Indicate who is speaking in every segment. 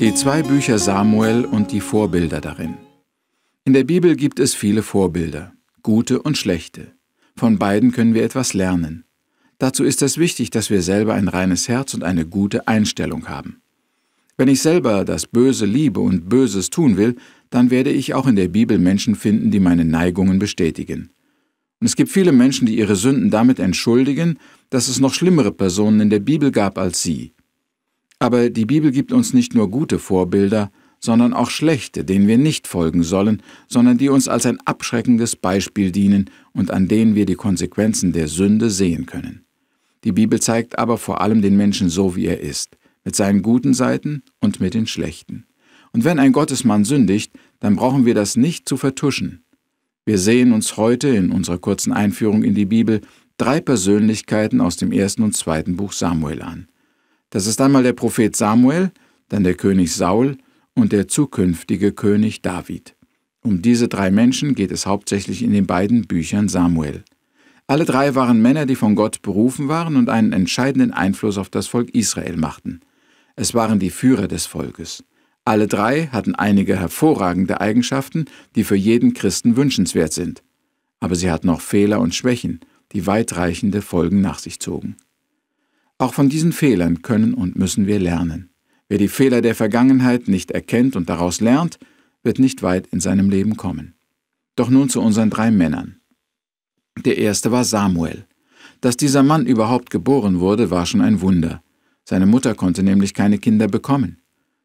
Speaker 1: Die zwei Bücher Samuel und die Vorbilder darin. In der Bibel gibt es viele Vorbilder, gute und schlechte. Von beiden können wir etwas lernen. Dazu ist es wichtig, dass wir selber ein reines Herz und eine gute Einstellung haben. Wenn ich selber das Böse liebe und Böses tun will, dann werde ich auch in der Bibel Menschen finden, die meine Neigungen bestätigen. Und es gibt viele Menschen, die ihre Sünden damit entschuldigen, dass es noch schlimmere Personen in der Bibel gab als sie. Aber die Bibel gibt uns nicht nur gute Vorbilder, sondern auch schlechte, denen wir nicht folgen sollen, sondern die uns als ein abschreckendes Beispiel dienen und an denen wir die Konsequenzen der Sünde sehen können. Die Bibel zeigt aber vor allem den Menschen so, wie er ist, mit seinen guten Seiten und mit den schlechten. Und wenn ein Gottesmann sündigt, dann brauchen wir das nicht zu vertuschen. Wir sehen uns heute in unserer kurzen Einführung in die Bibel drei Persönlichkeiten aus dem ersten und zweiten Buch Samuel an. Das ist einmal der Prophet Samuel, dann der König Saul und der zukünftige König David. Um diese drei Menschen geht es hauptsächlich in den beiden Büchern Samuel. Alle drei waren Männer, die von Gott berufen waren und einen entscheidenden Einfluss auf das Volk Israel machten. Es waren die Führer des Volkes. Alle drei hatten einige hervorragende Eigenschaften, die für jeden Christen wünschenswert sind. Aber sie hatten auch Fehler und Schwächen, die weitreichende Folgen nach sich zogen. Auch von diesen Fehlern können und müssen wir lernen. Wer die Fehler der Vergangenheit nicht erkennt und daraus lernt, wird nicht weit in seinem Leben kommen. Doch nun zu unseren drei Männern. Der erste war Samuel. Dass dieser Mann überhaupt geboren wurde, war schon ein Wunder. Seine Mutter konnte nämlich keine Kinder bekommen.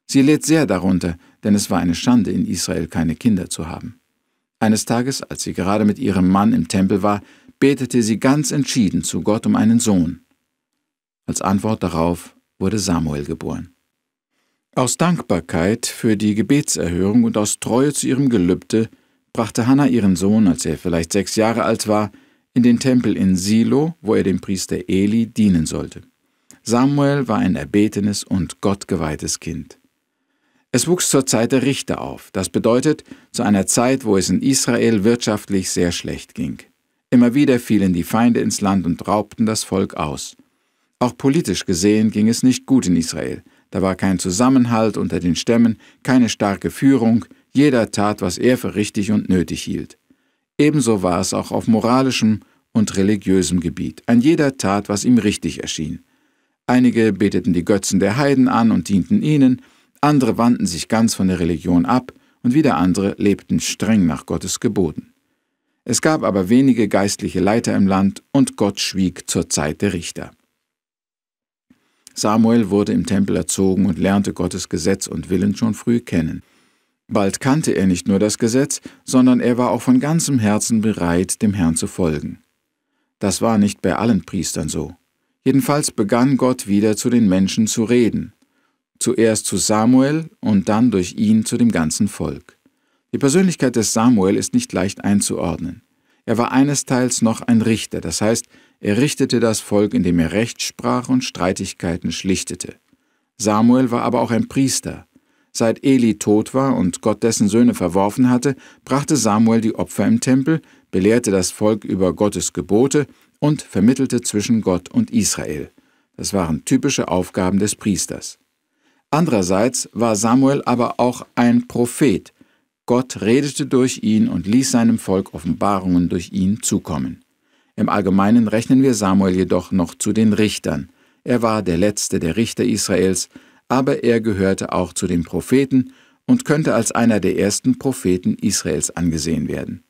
Speaker 1: Sie litt sehr darunter, denn es war eine Schande, in Israel keine Kinder zu haben. Eines Tages, als sie gerade mit ihrem Mann im Tempel war, betete sie ganz entschieden zu Gott um einen Sohn. Als Antwort darauf wurde Samuel geboren. Aus Dankbarkeit für die Gebetserhörung und aus Treue zu ihrem Gelübde brachte Hannah ihren Sohn, als er vielleicht sechs Jahre alt war, in den Tempel in Silo, wo er dem Priester Eli dienen sollte. Samuel war ein erbetenes und gottgeweihtes Kind. Es wuchs zur Zeit der Richter auf, das bedeutet zu einer Zeit, wo es in Israel wirtschaftlich sehr schlecht ging. Immer wieder fielen die Feinde ins Land und raubten das Volk aus. Auch politisch gesehen ging es nicht gut in Israel. Da war kein Zusammenhalt unter den Stämmen, keine starke Führung, jeder tat, was er für richtig und nötig hielt. Ebenso war es auch auf moralischem und religiösem Gebiet. Ein jeder tat, was ihm richtig erschien. Einige beteten die Götzen der Heiden an und dienten ihnen, andere wandten sich ganz von der Religion ab und wieder andere lebten streng nach Gottes Geboten. Es gab aber wenige geistliche Leiter im Land und Gott schwieg zur Zeit der Richter. Samuel wurde im Tempel erzogen und lernte Gottes Gesetz und Willen schon früh kennen. Bald kannte er nicht nur das Gesetz, sondern er war auch von ganzem Herzen bereit, dem Herrn zu folgen. Das war nicht bei allen Priestern so. Jedenfalls begann Gott wieder zu den Menschen zu reden. Zuerst zu Samuel und dann durch ihn zu dem ganzen Volk. Die Persönlichkeit des Samuel ist nicht leicht einzuordnen. Er war einesteils noch ein Richter, das heißt, er richtete das Volk, indem er Recht sprach und Streitigkeiten schlichtete. Samuel war aber auch ein Priester. Seit Eli tot war und Gott dessen Söhne verworfen hatte, brachte Samuel die Opfer im Tempel, belehrte das Volk über Gottes Gebote und vermittelte zwischen Gott und Israel. Das waren typische Aufgaben des Priesters. Andererseits war Samuel aber auch ein Prophet. Gott redete durch ihn und ließ seinem Volk Offenbarungen durch ihn zukommen. Im Allgemeinen rechnen wir Samuel jedoch noch zu den Richtern. Er war der letzte der Richter Israels, aber er gehörte auch zu den Propheten und könnte als einer der ersten Propheten Israels angesehen werden.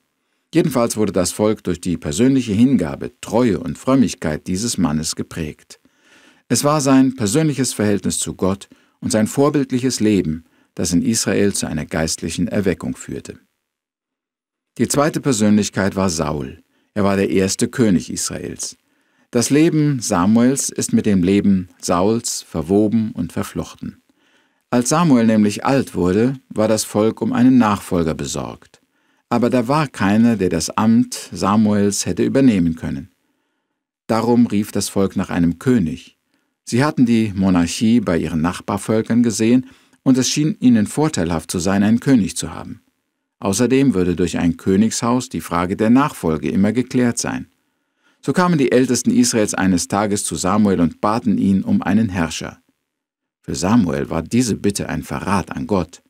Speaker 1: Jedenfalls wurde das Volk durch die persönliche Hingabe, Treue und Frömmigkeit dieses Mannes geprägt. Es war sein persönliches Verhältnis zu Gott und sein vorbildliches Leben, das in Israel zu einer geistlichen Erweckung führte. Die zweite Persönlichkeit war Saul. Er war der erste König Israels. Das Leben Samuels ist mit dem Leben Sauls verwoben und verflochten. Als Samuel nämlich alt wurde, war das Volk um einen Nachfolger besorgt. Aber da war keiner, der das Amt Samuels hätte übernehmen können. Darum rief das Volk nach einem König. Sie hatten die Monarchie bei ihren Nachbarvölkern gesehen, und es schien ihnen vorteilhaft zu sein, einen König zu haben. Außerdem würde durch ein Königshaus die Frage der Nachfolge immer geklärt sein. So kamen die Ältesten Israels eines Tages zu Samuel und baten ihn um einen Herrscher. Für Samuel war diese Bitte ein Verrat an Gott.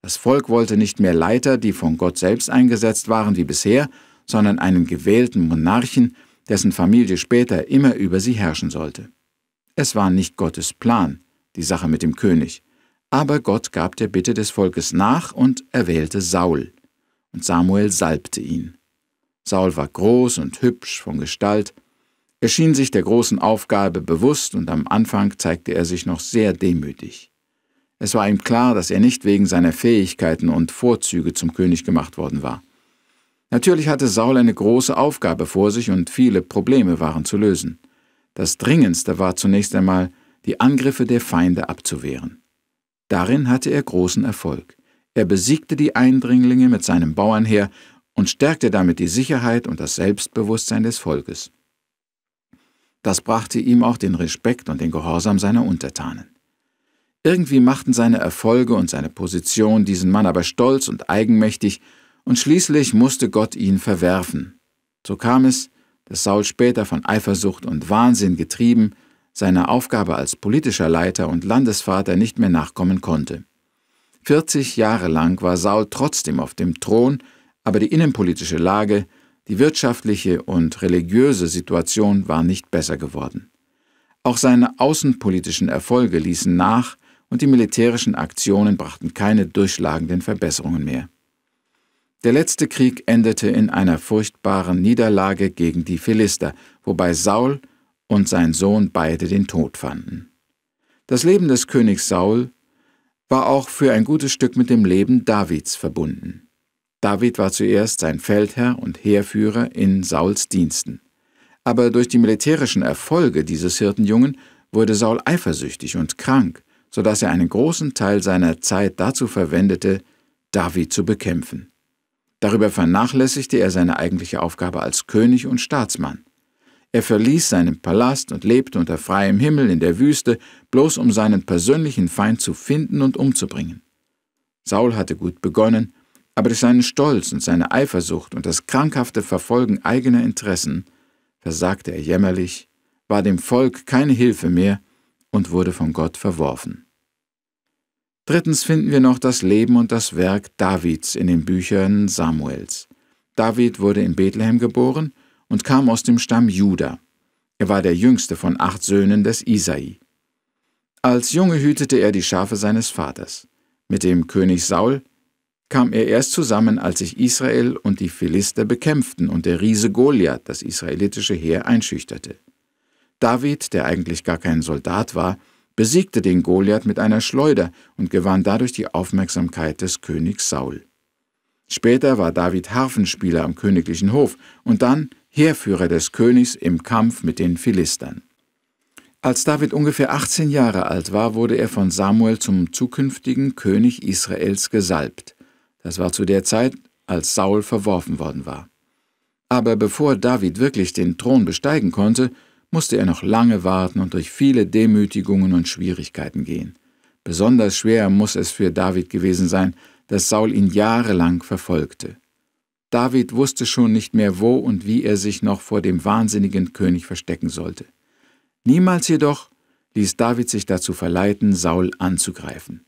Speaker 1: Das Volk wollte nicht mehr Leiter, die von Gott selbst eingesetzt waren wie bisher, sondern einen gewählten Monarchen, dessen Familie später immer über sie herrschen sollte. Es war nicht Gottes Plan, die Sache mit dem König. Aber Gott gab der Bitte des Volkes nach und erwählte Saul. Und Samuel salbte ihn. Saul war groß und hübsch von Gestalt, er schien sich der großen Aufgabe bewusst und am Anfang zeigte er sich noch sehr demütig. Es war ihm klar, dass er nicht wegen seiner Fähigkeiten und Vorzüge zum König gemacht worden war. Natürlich hatte Saul eine große Aufgabe vor sich und viele Probleme waren zu lösen. Das Dringendste war zunächst einmal, die Angriffe der Feinde abzuwehren. Darin hatte er großen Erfolg. Er besiegte die Eindringlinge mit seinem Bauernheer und stärkte damit die Sicherheit und das Selbstbewusstsein des Volkes. Das brachte ihm auch den Respekt und den Gehorsam seiner Untertanen. Irgendwie machten seine Erfolge und seine Position diesen Mann aber stolz und eigenmächtig, und schließlich musste Gott ihn verwerfen. So kam es, dass Saul später von Eifersucht und Wahnsinn getrieben seiner Aufgabe als politischer Leiter und Landesvater nicht mehr nachkommen konnte. 40 Jahre lang war Saul trotzdem auf dem Thron, aber die innenpolitische Lage, die wirtschaftliche und religiöse Situation war nicht besser geworden. Auch seine außenpolitischen Erfolge ließen nach und die militärischen Aktionen brachten keine durchschlagenden Verbesserungen mehr. Der letzte Krieg endete in einer furchtbaren Niederlage gegen die Philister, wobei Saul und sein Sohn beide den Tod fanden. Das Leben des Königs Saul war auch für ein gutes Stück mit dem Leben Davids verbunden. David war zuerst sein Feldherr und Heerführer in Sauls Diensten. Aber durch die militärischen Erfolge dieses Hirtenjungen wurde Saul eifersüchtig und krank, so dass er einen großen Teil seiner Zeit dazu verwendete, David zu bekämpfen. Darüber vernachlässigte er seine eigentliche Aufgabe als König und Staatsmann. Er verließ seinen Palast und lebte unter freiem Himmel in der Wüste, bloß um seinen persönlichen Feind zu finden und umzubringen. Saul hatte gut begonnen, aber durch seinen Stolz und seine Eifersucht und das krankhafte Verfolgen eigener Interessen versagte er jämmerlich, war dem Volk keine Hilfe mehr und wurde von Gott verworfen. Drittens finden wir noch das Leben und das Werk Davids in den Büchern Samuels. David wurde in Bethlehem geboren und kam aus dem Stamm Juda. Er war der jüngste von acht Söhnen des Isai. Als Junge hütete er die Schafe seines Vaters. Mit dem König Saul kam er erst zusammen, als sich Israel und die Philister bekämpften und der Riese Goliath das israelitische Heer einschüchterte. David, der eigentlich gar kein Soldat war, besiegte den Goliath mit einer Schleuder und gewann dadurch die Aufmerksamkeit des Königs Saul. Später war David Harfenspieler am königlichen Hof und dann Heerführer des Königs im Kampf mit den Philistern. Als David ungefähr 18 Jahre alt war, wurde er von Samuel zum zukünftigen König Israels gesalbt. Das war zu der Zeit, als Saul verworfen worden war. Aber bevor David wirklich den Thron besteigen konnte, musste er noch lange warten und durch viele Demütigungen und Schwierigkeiten gehen. Besonders schwer muss es für David gewesen sein, dass Saul ihn jahrelang verfolgte. David wusste schon nicht mehr, wo und wie er sich noch vor dem wahnsinnigen König verstecken sollte. Niemals jedoch ließ David sich dazu verleiten, Saul anzugreifen.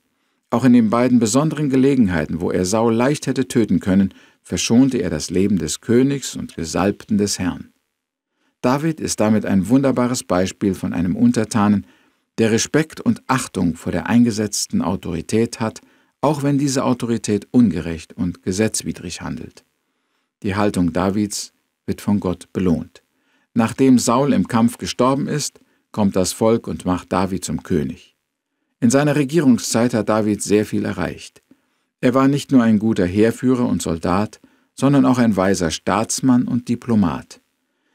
Speaker 1: Auch in den beiden besonderen Gelegenheiten, wo er Saul leicht hätte töten können, verschonte er das Leben des Königs und Gesalbten des Herrn. David ist damit ein wunderbares Beispiel von einem Untertanen, der Respekt und Achtung vor der eingesetzten Autorität hat, auch wenn diese Autorität ungerecht und gesetzwidrig handelt. Die Haltung Davids wird von Gott belohnt. Nachdem Saul im Kampf gestorben ist, kommt das Volk und macht David zum König. In seiner Regierungszeit hat David sehr viel erreicht. Er war nicht nur ein guter Heerführer und Soldat, sondern auch ein weiser Staatsmann und Diplomat.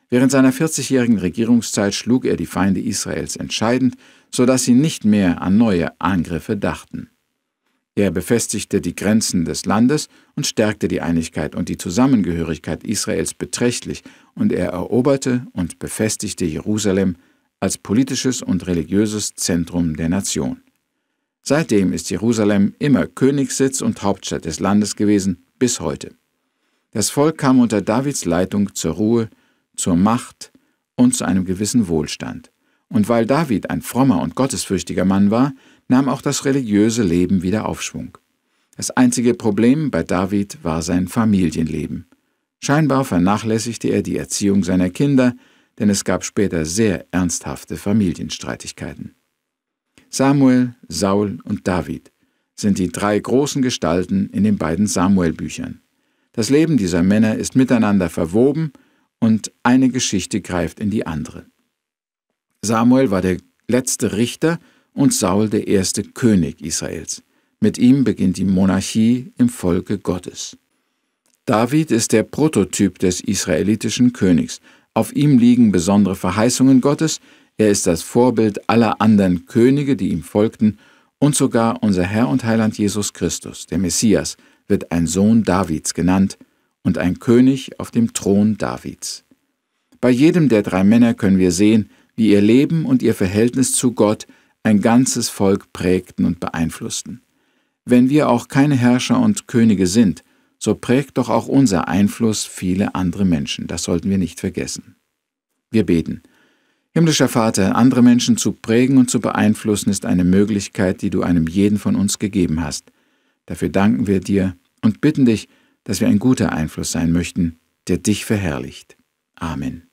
Speaker 1: Während seiner 40-jährigen Regierungszeit schlug er die Feinde Israels entscheidend, sodass sie nicht mehr an neue Angriffe dachten. Er befestigte die Grenzen des Landes und stärkte die Einigkeit und die Zusammengehörigkeit Israels beträchtlich, und er eroberte und befestigte Jerusalem als politisches und religiöses Zentrum der Nation. Seitdem ist Jerusalem immer Königssitz und Hauptstadt des Landes gewesen, bis heute. Das Volk kam unter Davids Leitung zur Ruhe, zur Macht und zu einem gewissen Wohlstand. Und weil David ein frommer und gottesfürchtiger Mann war, nahm auch das religiöse Leben wieder Aufschwung. Das einzige Problem bei David war sein Familienleben. Scheinbar vernachlässigte er die Erziehung seiner Kinder, denn es gab später sehr ernsthafte Familienstreitigkeiten. Samuel, Saul und David sind die drei großen Gestalten in den beiden Samuel-Büchern. Das Leben dieser Männer ist miteinander verwoben und eine Geschichte greift in die andere. Samuel war der letzte Richter und Saul der erste König Israels. Mit ihm beginnt die Monarchie im Volke Gottes. David ist der Prototyp des israelitischen Königs. Auf ihm liegen besondere Verheißungen Gottes. Er ist das Vorbild aller anderen Könige, die ihm folgten. Und sogar unser Herr und Heiland Jesus Christus, der Messias, wird ein Sohn Davids genannt und ein König auf dem Thron Davids. Bei jedem der drei Männer können wir sehen, wie ihr Leben und ihr Verhältnis zu Gott ein ganzes Volk prägten und beeinflussten. Wenn wir auch keine Herrscher und Könige sind, so prägt doch auch unser Einfluss viele andere Menschen, das sollten wir nicht vergessen. Wir beten. Himmlischer Vater, andere Menschen zu prägen und zu beeinflussen ist eine Möglichkeit, die du einem jeden von uns gegeben hast. Dafür danken wir dir und bitten dich, dass wir ein guter Einfluss sein möchten, der dich verherrlicht. Amen.